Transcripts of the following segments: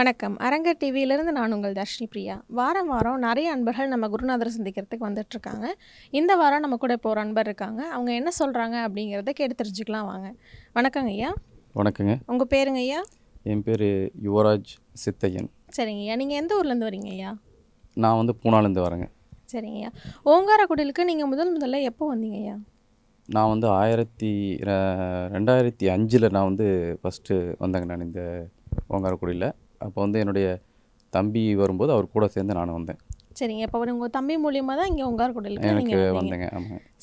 வணக்கம் அரங்க டிவியிலேருந்து நான் உங்கள் தர்ஷினி பிரியா வாரம் வாரம் நிறைய அன்பர்கள் நம்ம குருநாதரை சந்திக்கிறதுக்கு வந்துட்டுருக்காங்க இந்த வாரம் நம்ம கூட இப்போ ஒரு அன்பர் இருக்காங்க அவங்க என்ன சொல்கிறாங்க அப்படிங்கிறத கேட்டு தெரிஞ்சுக்கலாம் வாங்க வணக்கங்க ஐயா வணக்கங்க உங்கள் பேருங்க ஐயா என் பேர் யுவராஜ் சித்தையன் சரிங்க ஐயா நீங்கள் எந்த ஊர்லேருந்து வரீங்க ஐயா நான் வந்து பூனாலேருந்து வரேங்க சரிங்க ஐயா ஓங்கார குடிலுக்கு நீங்கள் முதல் முதல்ல எப்போ வந்தீங்க ஐயா நான் வந்து ஆயிரத்தி ரெண்டாயிரத்தி அஞ்சில் நான் வந்து ஃபஸ்ட்டு வந்தேங்க நான் இந்த ஓங்காரக்குடியில் அப்போ வந்து என்னுடைய தம்பி வரும்போது அவர் கூட சேர்ந்து நானும் வந்தேன் சரிங்க இப்போ உங்கள் தம்பி மூலியமாக தான் இங்கே உங்கார் கூட நீங்கள் வந்தீங்க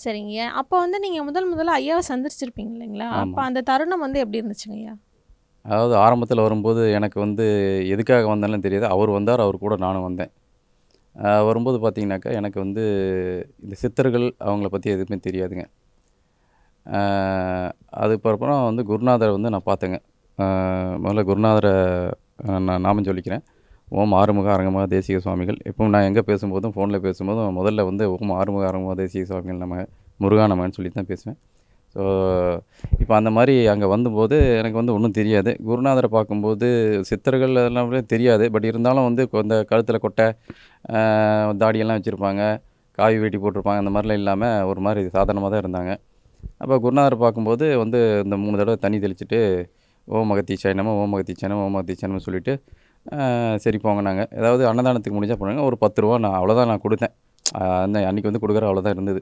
சரிங்க அப்போ வந்து நீங்கள் முதல் முதல்ல ஐயாவை சந்திச்சிருப்பீங்க இல்லைங்களா அப்போ அந்த தருணம் வந்து எப்படி இருந்துச்சுங்க ஐயா அதாவது ஆரம்பத்தில் வரும்போது எனக்கு வந்து எதுக்காக வந்தாலும் தெரியாது அவர் வந்தார் அவர் கூட நானும் வந்தேன் வரும்போது பார்த்தீங்கன்னாக்கா எனக்கு வந்து இந்த சித்தர்கள் அவங்கள பற்றி எதுவுமே தெரியாதுங்க அதுக்கப்புறம் வந்து குருநாதரை வந்து நான் பார்த்தேங்க முதல்ல குருநாதரை நான் நாமம் சொல்லிக்கிறேன் ஓம் ஆறுமுக அரங்கமாக தேசிக சுவாமிகள் இப்போ நான் எங்கே பேசும்போதும் ஃபோனில் பேசும்போதும் முதல்ல வந்து ஓம் ஆறுமுக அரங்கமாக தேசிக சுவாமிகள் நம்ம முருகானமான்னு சொல்லி தான் பேசுவேன் ஸோ இப்போ அந்த மாதிரி அங்கே வந்தபோது எனக்கு வந்து ஒன்றும் தெரியாது குருநாதரை பார்க்கும்போது சித்தர்கள் அதெல்லாம் தெரியாது பட் இருந்தாலும் வந்து இந்த கழுத்தில் கொட்டை தாடியெல்லாம் வச்சுருப்பாங்க காவி வேட்டி போட்டிருப்பாங்க அந்த மாதிரிலாம் இல்லாமல் ஒரு மாதிரி சாதாரணமாக தான் இருந்தாங்க அப்போ குருநாதரை பார்க்கும்போது வந்து இந்த மூணு தடவை தண்ணி தெளிச்சுட்டு ஓம் மகத்தீச்சாய் நம்ம ஓம் மகத்தீச்சானம் ஓம் மகத்தீச்சானம் சொல்லிவிட்டு சரி போங்க நாங்கள் ஏதாவது அன்னதானத்துக்கு முடிஞ்சால் போனாங்க ஒரு பத்து ரூபா நான் அவ்வளோதான் நான் கொடுத்தேன் அந்த அன்றைக்கி வந்து கொடுக்குற அவ்வளோதான் இருந்தது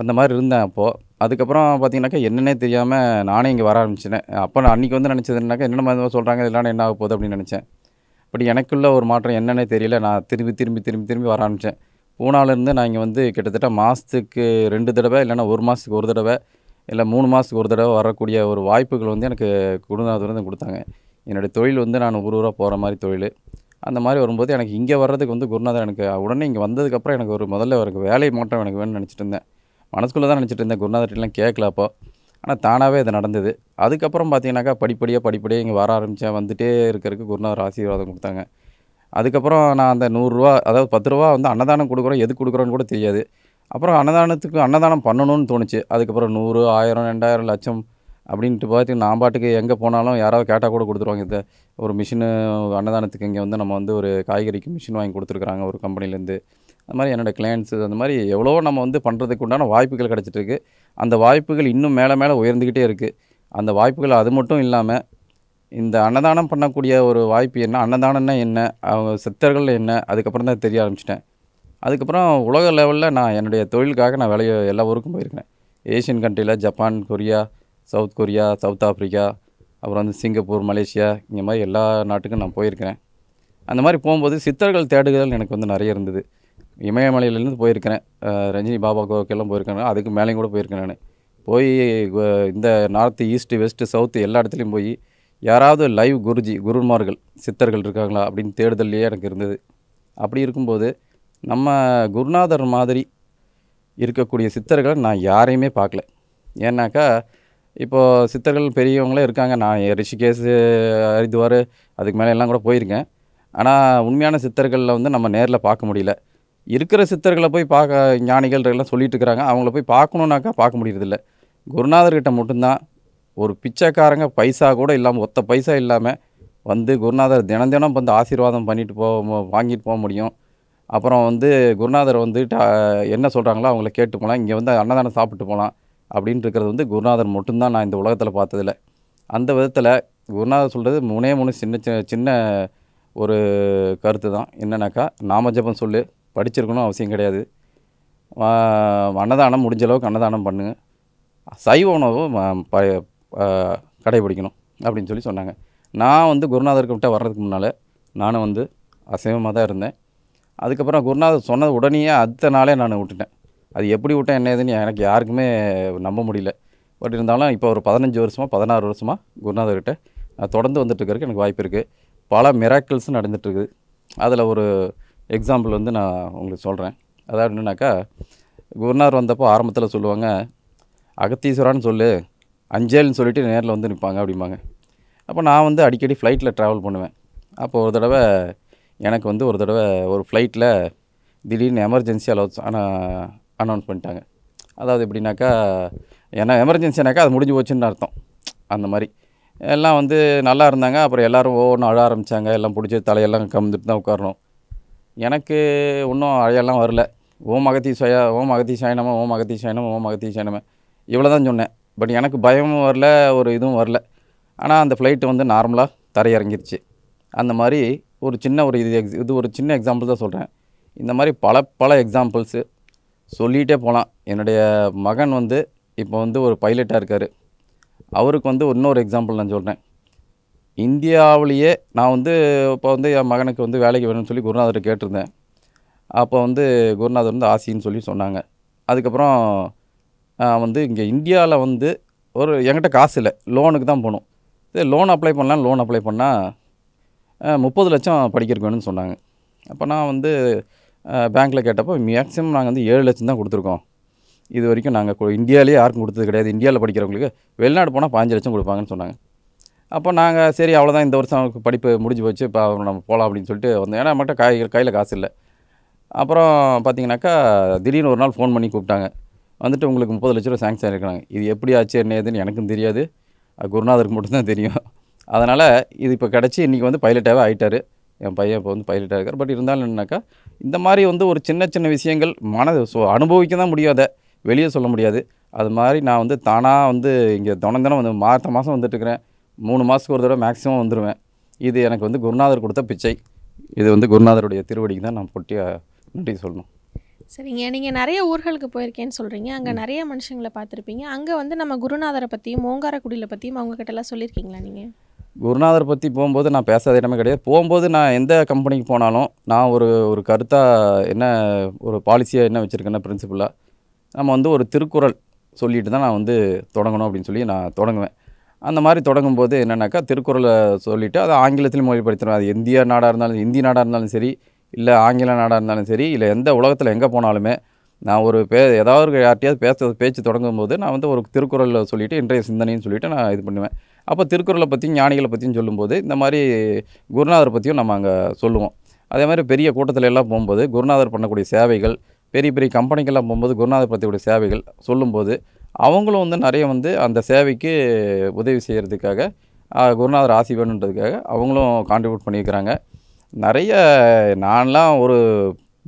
அந்த மாதிரி இருந்தேன் அப்போது அதுக்கப்புறம் பார்த்தீங்கன்னாக்கா என்னென்னே தெரியாமல் நானே இங்கே வர ஆரம்பிச்சிட்டேன் அப்போ நான் அன்றைக்கி வந்து நினச்சதுனாக்கா என்னென்ன மாதிரி சொல்கிறாங்க இதெல்லாம் என்ன ஆக போகுது அப்படின்னு நினச்சேன் அப்படி எனக்குள்ள ஒரு மாற்றம் என்னென்னே தெரியல நான் திரும்பி திரும்பி திரும்பி திரும்பி வர ஆரம்பித்தேன் பூனாலேருந்து நான் இங்கே வந்து கிட்டத்தட்ட மாதத்துக்கு ரெண்டு தடவை இல்லைன்னா ஒரு மாதத்துக்கு ஒரு தடவை இல்லை மூணு மாதத்துக்கு ஒரு தடவை வரக்கூடிய ஒரு வாய்ப்புகள் வந்து எனக்கு குருநாதர் கொடுத்தாங்க என்னுடைய தொழில் வந்து நான் ஊர் ஊராக போகிற மாதிரி தொழில் அந்த மாதிரி வரும்போது எனக்கு இங்கே வர்றதுக்கு வந்து குருநாதர் எனக்கு உடனே இங்கே வந்ததுக்கப்புறம் எனக்கு ஒரு முதல்ல எனக்கு வேலை மாற்றம் எனக்கு வேணும்னு நினச்சிட்டு இருந்தேன் மனசுக்குள்ளே தான் நினச்சிட்டு இருந்தேன் குருநாதர்லாம் கேட்கலப்போ ஆனால் தானாகவே அது நடந்தது அதுக்கப்புறம் பார்த்தீங்கன்னாக்கா படிப்படியாக படிப்படியாக இங்கே வர ஆரம்பித்தேன் வந்துகிட்டே இருக்கிறதுக்கு குருநாதர் ஆசீர்வாதம் கொடுத்தாங்க அதுக்கப்புறம் நான் அந்த நூறுரூவா அதாவது பத்து ரூபா வந்து அன்னதானம் கொடுக்குறோம் எது கொடுக்குறோன்னு கூட தெரியாது அப்புறம் அன்னதானத்துக்கு அன்னதானம் பண்ணணும்னு தோணுச்சு அதுக்கப்புறம் நூறு ஆயிரம் ரெண்டாயிரம் லட்சம் அப்படின்ட்டு பார்த்து நான் பாட்டுக்கு எங்கே போனாலும் யாராவது கேட்டால் கூட கொடுத்துருவாங்க இதை ஒரு மிஷினு அன்னதானத்துக்கு இங்கே வந்து நம்ம வந்து ஒரு காய்கறிக்கு மிஷின் வாங்கி கொடுத்துருக்குறாங்க ஒரு கம்பெனிலேருந்து அந்த மாதிரி என்னோடய கிளையண்ட்ஸு அந்த மாதிரி எவ்வளோ நம்ம வந்து பண்ணுறதுக்கு உண்டான வாய்ப்புகள் கிடச்சிட்ருக்கு அந்த வாய்ப்புகள் இன்னும் மேலே மேலே உயர்ந்துக்கிட்டே இருக்குது அந்த வாய்ப்புகள் அது மட்டும் இல்லாமல் இந்த அன்னதானம் பண்ணக்கூடிய ஒரு வாய்ப்பு என்ன அன்னதானம்னா என்ன அவங்க சித்தர்கள் என்ன அதுக்கப்புறம் தான் தெரிய ஆரம்பிச்சிட்டேன் அதுக்கப்புறம் உலக லெவலில் நான் என்னுடைய தொழிலுக்காக நான் வேலையை எல்லா ஊருக்கும் போயிருக்கேன் ஏஷியன் கண்ட்ரியில் Japan Korea South Korea South Africa அப்புறம் வந்து சிங்கப்பூர் மலேசியா இந்த மாதிரி எல்லா நாட்டுக்கும் நான் போயிருக்கிறேன் அந்த மாதிரி போகும்போது சித்தர்கள் தேடுதல் எனக்கு வந்து நிறைய இருந்தது இமயமலையிலேருந்து போயிருக்கிறேன் ரஞ்சினி பாபா கோக்கெல்லாம் போயிருக்கேன் அதுக்கு மேலேயும் கூட போயிருக்கேன் நான் போய் இந்த நார்த்து ஈஸ்ட்டு வெஸ்ட்டு சவுத்து எல்லா இடத்துலையும் போய் யாராவது லைவ் குருஜி குருமார்கள் சித்தர்கள் இருக்காங்களா அப்படின்னு தேடுதல்லையே எனக்கு இருந்தது அப்படி இருக்கும்போது நம்ம குருநாதர் மாதிரி இருக்கக்கூடிய சித்தர்களை நான் யாரையுமே பார்க்கல ஏன்னாக்கா இப்போது சித்தர்கள் பெரியவங்களே இருக்காங்க நான் ரிஷிகேஷு ஹரித்வார் அதுக்கு மேலே எல்லாம் கூட போயிருக்கேன் ஆனால் உண்மையான சித்தர்களில் வந்து நம்ம நேரில் பார்க்க முடியல இருக்கிற சித்தர்களை போய் பார்க்க ஞானிகள் எல்லாம் சொல்லிட்டு இருக்கிறாங்க அவங்கள போய் பார்க்கணுன்னாக்கா பார்க்க முடியறதில்ல குருநாதர்கிட்ட மட்டும்தான் ஒரு பிச்சைக்காரங்க பைசா கூட இல்லாமல் ஒத்த பைசா இல்லாமல் வந்து குருநாதர் தினம் தினம் வந்து ஆசீர்வாதம் பண்ணிட்டு போக வாங்கிட்டு போக முடியும் அப்புறம் வந்து குருநாதர் வந்து என்ன சொல்கிறாங்களோ அவங்கள கேட்டு போகலாம் இங்கே வந்து அன்னதானம் சாப்பிட்டு போகலாம் அப்படின்ட்டு இருக்கிறது வந்து குருநாதர் மட்டும்தான் நான் இந்த உலகத்தில் பார்த்ததில்ல அந்த விதத்தில் குருநாதர் சொல்கிறது முனே மூணு சின்ன சின்ன சின்ன ஒரு கருத்து தான் என்னென்னாக்கா நாம சொல் சொல்லு படிச்சிருக்கணும் அவசியம் கிடையாது அன்னதானம் முடிஞ்ச அளவுக்கு அன்னதானம் பண்ணுங்க சைவ உணவு கடைபிடிக்கணும் அப்படின்னு சொல்லி சொன்னாங்க நான் வந்து குருநாதர்கிட்ட வர்றதுக்கு முன்னால் நானும் வந்து அசைவமாக தான் இருந்தேன் அதுக்கப்புறம் குருநாதர் சொன்னது உடனே அடுத்த நாளே நான் விட்டுட்டேன் அது எப்படி விட்டேன் என்ன ஏதுன்னு எனக்கு யாருக்குமே நம்ப முடியல பட் இருந்தாலும் இப்போ ஒரு பதினஞ்சு வருஷமாக பதினாறு வருஷமாக குருநாதர்கிட்ட நான் தொடர்ந்து வந்துட்டுருக்கறதுக்கு எனக்கு வாய்ப்பு இருக்குது பல மிராக்கிள்ஸும் நடந்துட்டுருக்குது அதில் ஒரு எக்ஸாம்பிள் வந்து நான் உங்களுக்கு சொல்கிறேன் அதாவது என்னன்னாக்கா குருநார் வந்தப்போ ஆரம்பத்தில் சொல்லுவாங்க அகத்தீஸ்வரான்னு சொல்லு அஞ்சேல்னு சொல்லிவிட்டு நேரில் வந்து நிற்பாங்க அப்படிம்பாங்க அப்போ நான் வந்து அடிக்கடி ஃப்ளைட்டில் ட்ராவல் பண்ணுவேன் அப்போ ஒரு தடவை எனக்கு வந்து ஒரு தடவை ஒரு ஃப்ளைட்டில் திடீர்னு எமர்ஜென்சி அலோஸ் ஆனால் அனௌன்ஸ் பண்ணிட்டாங்க அதாவது எப்படின்னாக்கா ஏன்னா எமர்ஜென்சினாக்கா அது முடிஞ்சு போச்சுன்னு அர்த்தம் அந்த மாதிரி எல்லாம் வந்து நல்லா இருந்தாங்க அப்புறம் எல்லோரும் ஒவ்வொன்றும் அழ ஆரம்பித்தாங்க எல்லாம் பிடிச்சி தலையெல்லாம் கம்மிட்டு தான் உட்காரணும் எனக்கு ஒன்றும் அழையெல்லாம் வரல ஓம் அகத்தி சயா ஓம் அகத்தி சாயனமா ஓம் அகத்தி சாயனமா ஓம் அகத்தி சாயனமா இவ்வளோ தான் சொன்னேன் பட் எனக்கு பயமும் வரல ஒரு இதுவும் வரல ஆனால் அந்த ஃப்ளைட்டு வந்து நார்மலாக தரையிறங்கிருச்சு அந்த மாதிரி ஒரு சின்ன ஒரு இது எக்ஸ் இது ஒரு சின்ன எக்ஸாம்பிள் தான் சொல்கிறேன் இந்த மாதிரி பல பல எக்ஸாம்பிள்ஸு சொல்லிகிட்டே போகலாம் என்னுடைய மகன் வந்து இப்போ வந்து ஒரு பைலட்டாக இருக்கார் அவருக்கு வந்து இன்னொரு எக்ஸாம்பிள் நான் சொல்கிறேன் இந்தியாவிலேயே நான் வந்து இப்போ வந்து என் மகனுக்கு வந்து வேலைக்கு வேணும்னு சொல்லி குருநாதர் கேட்டிருந்தேன் அப்போ வந்து குருநாதர் வந்து ஆசின்னு சொல்லி சொன்னாங்க அதுக்கப்புறம் வந்து இங்கே இந்தியாவில் வந்து ஒரு என்கிட்ட காசு இல்லை லோனுக்கு தான் போகணும் இது லோன் அப்ளை பண்ணலாம் லோன் அப்ளை பண்ணால் முப்பது லட்சம் படிக்கிறக்கணும்னு வேணும்னு சொன்னாங்க அப்போ நான் வந்து பேங்க்கில் கேட்டப்போ மேக்ஸிமம் நாங்கள் வந்து ஏழு லட்சம் தான் கொடுத்துருக்கோம் இது வரைக்கும் நாங்கள் இந்தியாவிலே யாருக்கும் கொடுத்தது கிடையாது இந்தியாவில் படிக்கிறவங்களுக்கு வெளிநாடு போனால் பாஞ்சு லட்சம் கொடுப்பாங்கன்னு சொன்னாங்க அப்போ நாங்கள் சரி அவ்வளோதான் இந்த வருஷம் படிப்பு முடிஞ்சு போச்சு இப்போ நம்ம போகலாம் அப்படின்னு சொல்லிட்டு வந்தோம் ஏன்னா மட்டும் காய் கையில் காசு இல்லை அப்புறம் பார்த்தீங்கன்னாக்கா திடீர்னு ஒரு நாள் ஃபோன் பண்ணி கூப்பிட்டாங்க வந்துட்டு உங்களுக்கு முப்பது லட்ச ரூபா சாங்ஷன் இருக்கிறாங்க இது எப்படி ஆச்சு என்ன ஏதுன்னு எனக்கும் தெரியாது குருநாதருக்கு மட்டும்தான் தெரியும் அதனால் இது இப்போ கிடச்சி இன்றைக்கி வந்து பைலட்டாகவே ஆகிட்டார் என் பையன் இப்போ வந்து பைலட்டாக இருக்கார் பட் இருந்தாலும் என்னன்னாக்கா இந்த மாதிரி வந்து ஒரு சின்ன சின்ன விஷயங்கள் மனது ஸோ அனுபவிக்க தான் முடியாத வெளியே சொல்ல முடியாது அது மாதிரி நான் வந்து தானாக வந்து இங்கே தினம் வந்து மாத மாதம் வந்துட்டுருக்கிறேன் மூணு மாதத்துக்கு ஒரு தடவை மேக்ஸிமம் வந்துடுவேன் இது எனக்கு வந்து குருநாதர் கொடுத்த பிச்சை இது வந்து குருநாதருடைய திருவடிக்கு தான் நான் பொட்டியாக நன்றி சொல்லணும் சரிங்க நீங்கள் நிறைய ஊர்களுக்கு போயிருக்கேன்னு சொல்கிறீங்க அங்கே நிறைய மனுஷங்களை பார்த்துருப்பீங்க அங்கே வந்து நம்ம குருநாதரை பற்றியும் ஓங்காரக்குடியில் பற்றியும் அவங்கக்கிட்டலாம் சொல்லியிருக்கீங்களா நீங்கள் குருநாதர் பற்றி போகும்போது நான் பேசாத இடமே கிடையாது போகும்போது நான் எந்த கம்பெனிக்கு போனாலும் நான் ஒரு ஒரு கருத்தாக என்ன ஒரு பாலிசியாக என்ன வச்சுருக்கேன்னா பிரின்சிபலாக நம்ம வந்து ஒரு திருக்குறள் சொல்லிட்டு தான் நான் வந்து தொடங்கணும் அப்படின்னு சொல்லி நான் தொடங்குவேன் அந்த மாதிரி தொடங்கும் போது என்னென்னாக்கா திருக்குறளை சொல்லிவிட்டு அதை ஆங்கிலத்தில் மொழிபடுத்தணும் அது இந்திய நாடாக இருந்தாலும் இந்தி நாடாக இருந்தாலும் சரி இல்லை ஆங்கில நாடாக இருந்தாலும் சரி இல்லை எந்த உலகத்தில் எங்கே போனாலுமே நான் ஒரு பே ஏதாவது யார்ட்டையாவது பேச பேச்சு தொடங்கும் போது நான் வந்து ஒரு திருக்குறளில் சொல்லிவிட்டு இன்றைய சிந்தனைன்னு சொல்லிவிட்டு நான் இது பண்ணுவேன் அப்போ திருக்குறளை பற்றியும் ஞானிகளை பற்றியும் சொல்லும்போது இந்த மாதிரி குருநாதர் பற்றியும் நம்ம அங்கே சொல்லுவோம் அதே மாதிரி பெரிய கூட்டத்தில் எல்லாம் போகும்போது குருநாதர் பண்ணக்கூடிய சேவைகள் பெரிய பெரிய கம்பெனிக்கெல்லாம் போகும்போது குருநாதர் பற்றியுடைய சேவைகள் சொல்லும்போது அவங்களும் வந்து நிறைய வந்து அந்த சேவைக்கு உதவி செய்கிறதுக்காக குருநாதர் ஆசி வேணுன்றதுக்காக அவங்களும் கான்ட்ரிபியூட் பண்ணியிருக்கிறாங்க நிறைய நான்லாம் ஒரு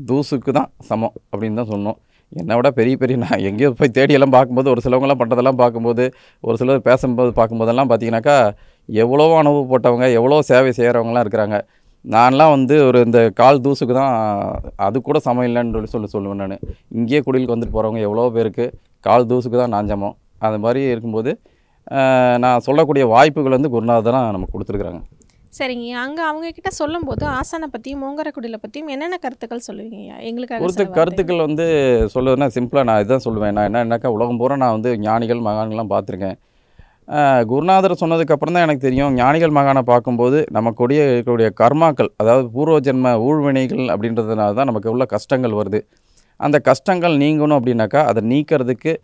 தூசுக்கு தான் சமம் அப்படின்னு தான் சொன்னோம் என்னை விட பெரிய பெரிய நான் எங்கேயோ போய் தேடியெல்லாம் பார்க்கும்போது ஒரு சிலவங்களாம் பண்ணுறதெல்லாம் பார்க்கும்போது ஒரு சிலர் பேசும்போது பார்க்கும்போதெல்லாம் பார்த்தீங்கன்னாக்கா எவ்வளோ போட்டவங்க எவ்வளோ சேவை செய்கிறவங்களாம் இருக்கிறாங்க நான்லாம் வந்து ஒரு இந்த கால் தூசுக்கு தான் அது கூட சமையலன்னு சொல்லி சொல்லி சொல்லுவேன் நான் இங்கேயே குடியில் வந்துட்டு போகிறவங்க எவ்வளோ பேருக்கு கால் தூசுக்கு தான் நாஞ்சமோ அது மாதிரி இருக்கும்போது நான் சொல்லக்கூடிய வாய்ப்புகள் வந்து குருநாதனாக நமக்கு கொடுத்துருக்குறாங்க அங்க அங்கே கிட்ட சொல்லும் போது ஆசானை பற்றியும் மோங்கரக்குடியில் பற்றியும் என்னென்ன கருத்துக்கள் சொல்லுவீங்கய்யா எங்களுக்கு ஒருத்த கருத்துக்கள் வந்து சொல்லுவேன்னா சிம்பிளாக நான் இதான் சொல்லுவேன் நான் என்னன்னாக்கா உலகம் பூரா நான் வந்து ஞானிகள் மகான்கள்லாம் பார்த்துருக்கேன் குருநாதர் சொன்னதுக்கப்புறம் தான் எனக்கு தெரியும் ஞானிகள் மகானை பார்க்கும்போது நமக்குடைய இருக்கக்கூடிய கர்மாக்கள் அதாவது பூர்வ ஜென்ம ஊழ்வினைகள் அப்படின்றதுனால தான் நமக்கு உள்ள கஷ்டங்கள் வருது அந்த கஷ்டங்கள் நீங்கணும் அப்படின்னாக்கா அதை நீக்கிறதுக்கு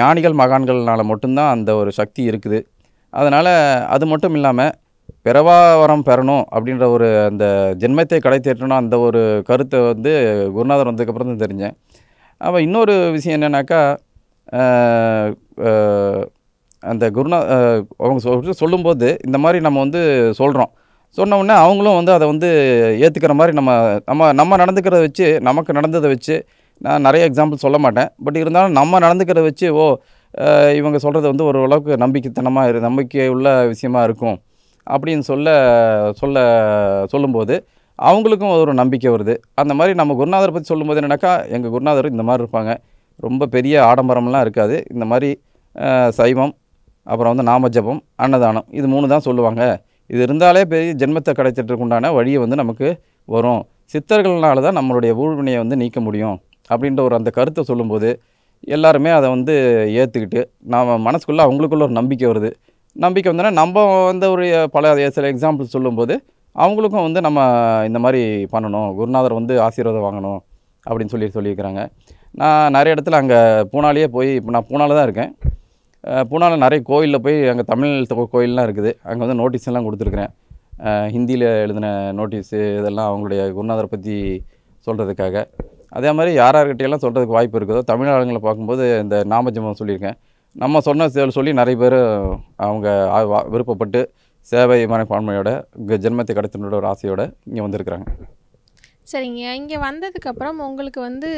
ஞானிகள் மகான்கள்னால மட்டும்தான் அந்த ஒரு சக்தி இருக்குது அதனால் அது மட்டும் இல்லாமல் பிறவாவரம் பெறணும் அப்படின்ற ஒரு அந்த ஜென்மத்தை கடை தேற்றணும் அந்த ஒரு கருத்தை வந்து குருநாதர் வந்ததுக்கப்புறம் தான் தெரிஞ்சேன் அப்போ இன்னொரு விஷயம் என்னென்னாக்கா அந்த குருநா அவங்க சொல்லும்போது இந்த மாதிரி நம்ம வந்து சொல்கிறோம் சொன்ன உடனே அவங்களும் வந்து அதை வந்து ஏற்றுக்கிற மாதிரி நம்ம நம்ம நம்ம நடந்துக்கிறத வச்சு நமக்கு நடந்ததை வச்சு நான் நிறைய எக்ஸாம்பிள் சொல்ல மாட்டேன் பட் இருந்தாலும் நம்ம நடந்துக்கிறத வச்சு ஓ இவங்க சொல்கிறது வந்து ஒரு அளவுக்கு நம்பிக்கைத்தனமாக இரு நம்பிக்கை உள்ள விஷயமா இருக்கும் அப்படின்னு சொல்ல சொல்ல சொல்லும்போது அவங்களுக்கும் ஒரு நம்பிக்கை வருது அந்த மாதிரி நம்ம குருநாதரை பற்றி சொல்லும்போது என்னென்னாக்கா எங்கள் குருநாதர் இந்த மாதிரி இருப்பாங்க ரொம்ப பெரிய ஆடம்பரம்லாம் இருக்காது இந்த மாதிரி சைவம் அப்புறம் வந்து நாமஜபம் அன்னதானம் இது மூணு தான் சொல்லுவாங்க இது இருந்தாலே பெரிய ஜென்மத்தை கிடைச்சிட்டு உண்டான வழியை வந்து நமக்கு வரும் சித்தர்கள்னால தான் நம்மளுடைய ஊழ்வினையை வந்து நீக்க முடியும் அப்படின்ற ஒரு அந்த கருத்தை சொல்லும்போது எல்லாருமே அதை வந்து ஏற்றுக்கிட்டு நாம் மனசுக்குள்ளே அவங்களுக்குள்ள ஒரு நம்பிக்கை வருது நம்பிக்கை வந்தோன்னா நம்ம வந்து ஒரு பல சில எக்ஸாம்பிள் சொல்லும்போது அவங்களுக்கும் வந்து நம்ம இந்த மாதிரி பண்ணணும் குருநாதர் வந்து ஆசீர்வாதம் வாங்கணும் அப்படின்னு சொல்லி சொல்லியிருக்கிறாங்க நான் நிறைய இடத்துல அங்கே பூனாலேயே போய் இப்போ நான் பூனால தான் இருக்கேன் பூனால நிறைய கோயிலில் போய் அங்கே தமிழ் கோயிலெலாம் இருக்குது அங்கே வந்து நோட்டீஸ் எல்லாம் கொடுத்துருக்குறேன் ஹிந்தியில் எழுதின நோட்டீஸு இதெல்லாம் அவங்களுடைய குருநாதரை பற்றி சொல்கிறதுக்காக அதே மாதிரி யார் யார்கிட்டையெல்லாம் சொல்கிறதுக்கு வாய்ப்பு இருக்குதோ தமிழ் ஆளுங்களை பார்க்கும்போது இந்த நாமஜபம் சொல்லியிருக்கேன் நம்ம சொன்ன சொல்லி நிறைய பேர் அவங்க விருப்பப்பட்டு சேவை மனப்பான்மையோட ஜென்மத்தை கிடைத்தனோட ஒரு ஆசையோட இங்கே வந்திருக்கிறாங்க சரிங்க இங்கே வந்ததுக்கப்புறம் உங்களுக்கு வந்து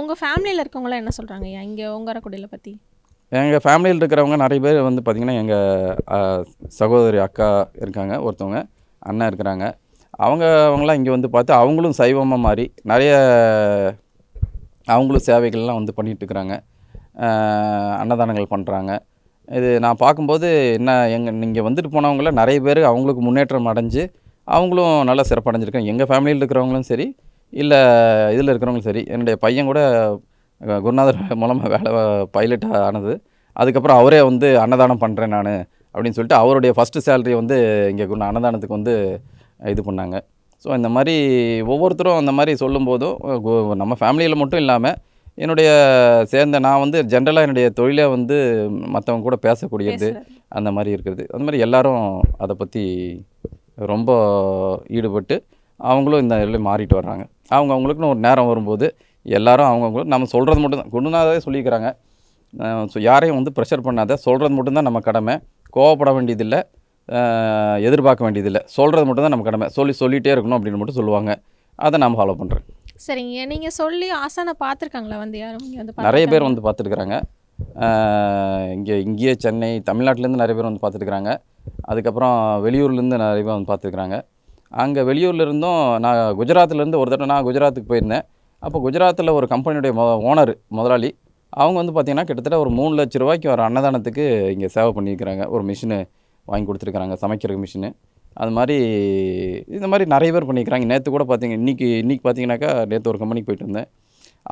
உங்கள் ஃபேமிலியில் இருக்கவங்களாம் என்ன சொல்கிறாங்க இங்கே ஓங்காரக்குடியில் பற்றி எங்கள் ஃபேமிலியில் இருக்கிறவங்க நிறைய பேர் வந்து பார்த்திங்கன்னா எங்கள் சகோதரி அக்கா இருக்காங்க ஒருத்தவங்க அண்ணன் இருக்கிறாங்க அவங்க அவங்களாம் இங்கே வந்து பார்த்து அவங்களும் சைவமாக மாறி நிறைய அவங்களும் சேவைகள்லாம் வந்து பண்ணிகிட்டு இருக்கிறாங்க அன்னதானங்கள் பண்ணுறாங்க இது நான் பார்க்கும்போது என்ன எங்கள் நீங்கள் வந்துட்டு போனவங்கள நிறைய பேர் அவங்களுக்கு முன்னேற்றம் அடைஞ்சு அவங்களும் நல்லா சிறப்படைஞ்சிருக்காங்க எங்கள் ஃபேமிலியில் இருக்கிறவங்களும் சரி இல்லை இதில் இருக்கிறவங்களும் சரி என்னுடைய பையன் கூட குருநாதர் மூலமாக வேலை பைலட் ஆனது அதுக்கப்புறம் அவரே வந்து அன்னதானம் பண்ணுறேன் நான் அப்படின்னு சொல்லிட்டு அவருடைய ஃபஸ்ட்டு சேலரி வந்து இங்கே குரு அன்னதானத்துக்கு வந்து இது பண்ணாங்க ஸோ இந்த மாதிரி ஒவ்வொருத்தரும் அந்த மாதிரி சொல்லும்போதும் நம்ம ஃபேமிலியில் மட்டும் இல்லாமல் என்னுடைய சேர்ந்த நான் வந்து ஜென்ரலாக என்னுடைய தொழிலை வந்து மற்றவங்க கூட பேசக்கூடியது அந்த மாதிரி இருக்கிறது அந்த மாதிரி எல்லாரும் அதை பற்றி ரொம்ப ஈடுபட்டு அவங்களும் இந்த இதில் மாறிட்டு வர்றாங்க அவங்க அவங்களுக்குன்னு ஒரு நேரம் வரும்போது எல்லாரும் அவங்கவுங்களும் நம்ம சொல்கிறது மட்டும்தான் குருநாதே சொல்லியிருக்கிறாங்க ஸோ யாரையும் வந்து ப்ரெஷர் பண்ணாத சொல்கிறது மட்டும்தான் நம்ம கடமை கோவப்பட வேண்டியதில்லை எதிர்பார்க்க வேண்டியதில்லை சொல்கிறது மட்டும்தான் நம்ம கடமை சொல்லி சொல்லிகிட்டே இருக்கணும் அப்படின்னு மட்டும் சொல்லுவாங்க அதை நாம் ஃபாலோ பண்ணுறேன் சரிங்க நீங்கள் சொல்லி ஆசான பார்த்துருக்காங்களா வந்து யாரும் நிறைய பேர் வந்து பார்த்துருக்குறாங்க இங்கே இங்கேயே சென்னை தமிழ்நாட்டிலேருந்து நிறைய பேர் வந்து பார்த்துருக்குறாங்க அதுக்கப்புறம் வெளியூர்லேருந்து நிறைய பேர் வந்து பார்த்துருக்குறாங்க அங்கே வெளியூரில் இருந்தும் நான் குஜராத்லேருந்து ஒரு தடவை நான் குஜராத்துக்கு போயிருந்தேன் அப்போ குஜராத்தில் ஒரு கம்பெனியுடைய மொ ஓனர் முதலாளி அவங்க வந்து பார்த்திங்கன்னா கிட்டத்தட்ட ஒரு மூணு லட்ச ரூபாய்க்கு ஒரு அன்னதானத்துக்கு இங்கே சேவை பண்ணியிருக்கிறாங்க ஒரு மிஷினு வாங்கி கொடுத்துருக்குறாங்க சமைக்கிற மிஷினு அது மாதிரி இந்த மாதிரி நிறைய பேர் பண்ணிக்கிறாங்க நேற்று கூட பார்த்தீங்க இன்றைக்கி இன்றைக்கி பார்த்தீங்கன்னாக்கா நேற்று ஒரு கம்பெனிக்கு போயிட்டு இருந்தேன்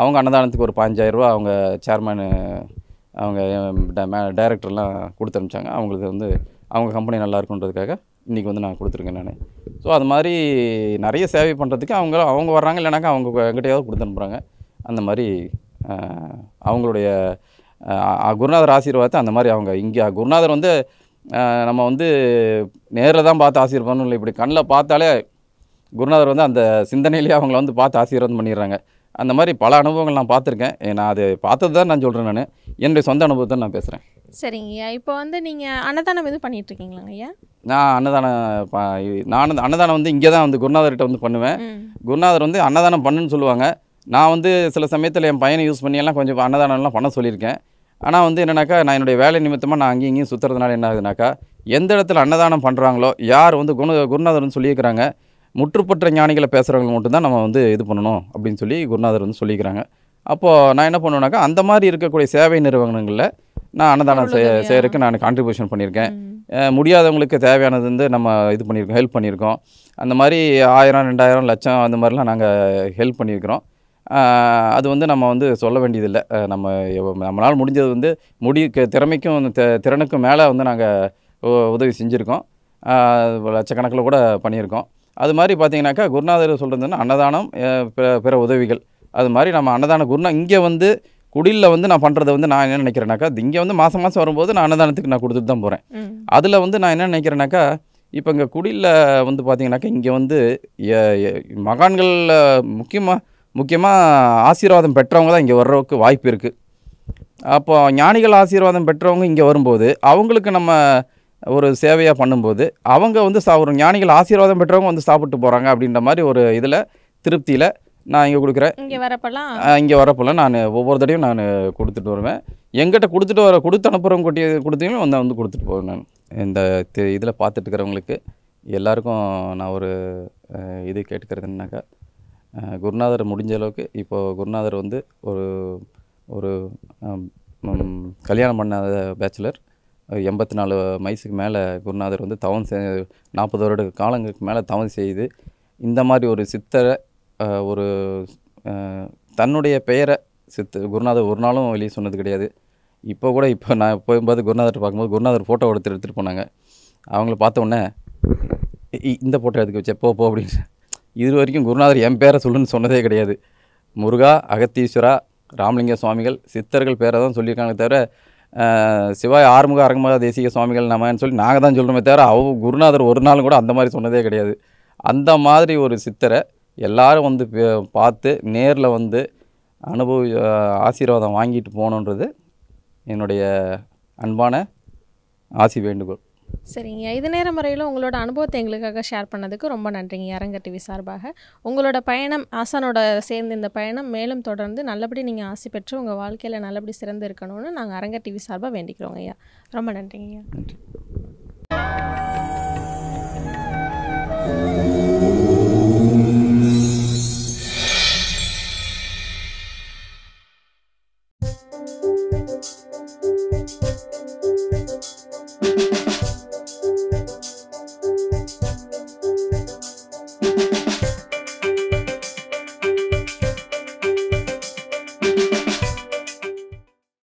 அவங்க அன்னதானத்துக்கு ஒரு பாஞ்சாயிரரூபா அவங்க சேர்மேனு அவங்க டைரக்டர்லாம் கொடுத்து அனுப்பிச்சாங்க அவங்களுக்கு வந்து அவங்க கம்பெனி நல்லா இருக்குன்றதுக்காக இன்றைக்கி வந்து நான் கொடுத்துருக்கேன் நான் ஸோ அது மாதிரி நிறைய சேவை பண்ணுறதுக்கு அவங்க அவங்க வர்றாங்க இல்லைனாக்கா அவங்க எங்கிட்டையாவது கொடுத்து அனுப்புகிறாங்க அந்த மாதிரி அவங்களுடைய குருநாதர் ஆசீர்வாதத்தை அந்த மாதிரி அவங்க இங்கே குருநாதர் வந்து நம்ம வந்து நேரில் தான் பார்த்து ஆசீர்வாதம் இல்லை இப்படி கண்ணில் பார்த்தாலே குருநாதர் வந்து அந்த சிந்தனையிலேயே அவங்கள வந்து பார்த்து ஆசீர்வாதம் பண்ணிடுறாங்க அந்த மாதிரி பல அனுபவங்கள் நான் பார்த்துருக்கேன் நான் அது பார்த்தது தான் நான் சொல்கிறேன் நான் என்னுடைய சொந்த அனுபவத்தை நான் பேசுகிறேன் சரிங்கய்யா இப்போ வந்து நீங்கள் அன்னதானம் எதுவும் பண்ணிகிட்ருக்கீங்களாங்க ஐயா நான் அன்னதானம் நான் அன்னதானம் வந்து இங்கே தான் வந்து குருநாதர்கிட்ட வந்து பண்ணுவேன் குருநாதர் வந்து அன்னதானம் பண்ணுன்னு சொல்லுவாங்க நான் வந்து சில சமயத்தில் என் பையனை யூஸ் பண்ணியெல்லாம் கொஞ்சம் அன்னதானம்லாம் பண்ண சொல்லியிருக்கேன் ஆனால் வந்து என்னென்னாக்கா நான் என்னுடைய வேலை நிமித்தமாக நான் அங்கேயும் இங்கேயும் சுற்றுறதுனால என்ன ஆகுதுனாக்கா எந்த இடத்துல அன்னதானம் பண்ணுறாங்களோ யார் வந்து குண குருநாதர்னு சொல்லியிருக்கிறாங்க முற்றுப்பற்ற ஞானிகளை பேசுகிறவங்க மட்டும்தான் நம்ம வந்து இது பண்ணணும் அப்படின்னு சொல்லி குருநாதர் வந்து சொல்லியிருக்கிறாங்க அப்போது நான் என்ன பண்ணுவேன்னாக்கா அந்த மாதிரி இருக்கக்கூடிய சேவை நிறுவனங்களில் நான் அன்னதானம் செய்ய செய்கிறதுக்கு நான் கான்ட்ரிபியூஷன் பண்ணியிருக்கேன் முடியாதவங்களுக்கு தேவையானது வந்து நம்ம இது பண்ணியிருக்கோம் ஹெல்ப் பண்ணியிருக்கோம் அந்த மாதிரி ஆயிரம் ரெண்டாயிரம் லட்சம் அந்த மாதிரிலாம் நாங்கள் ஹெல்ப் பண்ணியிருக்கிறோம் அது வந்து நம்ம வந்து சொல்ல வேண்டியதில்லை நம்ம நம்மளால் முடிஞ்சது வந்து முடி திறமைக்கும் திறனுக்கும் மேலே வந்து நாங்கள் உதவி செஞ்சுருக்கோம் லட்சக்கணக்கில் கூட பண்ணியிருக்கோம் அது மாதிரி பார்த்திங்கனாக்கா குருநாதர் சொல்கிறதுன்னா அன்னதானம் பிற பிற உதவிகள் அது மாதிரி நம்ம அன்னதான குருநா இங்கே வந்து குடியில் வந்து நான் பண்ணுறது வந்து நான் என்ன நினைக்கிறேனாக்கா இங்கே வந்து மாதம் மாதம் வரும்போது நான் அன்னதானத்துக்கு நான் கொடுத்துட்டு தான் போகிறேன் அதில் வந்து நான் என்ன நினைக்கிறேனாக்கா இப்போ இங்கே குடியில் வந்து பார்த்திங்கனாக்கா இங்கே வந்து மகான்களில் முக்கியமாக முக்கியமாக ஆசீர்வாதம் பெற்றவங்க தான் இங்கே வர்றவுக்கு வாய்ப்பு இருக்குது அப்போது ஞானிகள் ஆசீர்வாதம் பெற்றவங்க இங்கே வரும்போது அவங்களுக்கு நம்ம ஒரு சேவையாக பண்ணும்போது அவங்க வந்து ஒரு ஞானிகள் ஆசீர்வாதம் பெற்றவங்க வந்து சாப்பிட்டு போகிறாங்க அப்படின்ற மாதிரி ஒரு இதில் திருப்தியில் நான் இங்கே கொடுக்குறேன் இங்கே வரப்போலாம் இங்கே வரப்பெல்லாம் நான் ஒவ்வொரு தடையும் நான் கொடுத்துட்டு வருவேன் எங்கிட்ட கொடுத்துட்டு வர கொடுத்து அனுப்புகிறவங்க கொட்டி கொடுத்தீங்களும் வந்து வந்து கொடுத்துட்டு போவேன் நான் இந்த இதில் பார்த்துட்டு இருக்கிறவங்களுக்கு எல்லாருக்கும் நான் ஒரு இது கேட்டுக்கிறதுனாக்கா குருநாதர் முடிஞ்ச அளவுக்கு இப்போது குருநாதர் வந்து ஒரு ஒரு கல்யாணம் பண்ணாத பேச்சுலர் எண்பத்தி நாலு வயசுக்கு மேலே குருநாதர் வந்து தவம் செய் நாற்பது வருட காலங்களுக்கு மேலே தவம் செய்து இந்த மாதிரி ஒரு சித்தரை ஒரு தன்னுடைய பெயரை சித்த குருநாதர் ஒரு நாளும் வெளியே சொன்னது கிடையாது இப்போ கூட இப்போ நான் போகும்போது குருநாதர் பார்க்கும்போது குருநாதர் ஃபோட்டோ எடுத்து எடுத்துகிட்டு போனாங்க அவங்கள பார்த்த உடனே இந்த ஃபோட்டோ எடுத்துக்க வச்சேன் போ போ அப்படின்னு இது வரைக்கும் குருநாதர் என் பேரை சொல்லுன்னு சொன்னதே கிடையாது முருகா அகத்தீஸ்வரா ராமலிங்க சுவாமிகள் சித்தர்கள் பேரை தான் சொல்லியிருக்காங்களே தவிர சிவாய் ஆறுமுக அரங்கமகா தேசிய சுவாமிகள் நமன்னு சொல்லி நாங்கள் தான் சொல்கிறோமே தவிர அவ குருநாதர் ஒரு நாளும் கூட அந்த மாதிரி சொன்னதே கிடையாது அந்த மாதிரி ஒரு சித்தரை எல்லோரும் வந்து பார்த்து நேரில் வந்து அனுபவி ஆசீர்வாதம் வாங்கிட்டு போகணுன்றது என்னுடைய அன்பான ஆசி வேண்டுகோள் சரிங்க இது நேரம் வரையில் உங்களோட அனுபவத்தை எங்களுக்காக ஷேர் பண்ணதுக்கு ரொம்ப நன்றிங்க அரங்க டிவி சார்பாக உங்களோட பயணம் ஆசானோட சேர்ந்து இந்த பயணம் மேலும் தொடர்ந்து நல்லபடி நீங்கள் ஆசை பெற்று உங்கள் வாழ்க்கையில் நல்லபடி சிறந்து இருக்கணும்னு நாங்கள் அரங்க டிவி சார்பாக வேண்டிக்கிறோங்க ஐயா ரொம்ப நன்றிங்க ஐயா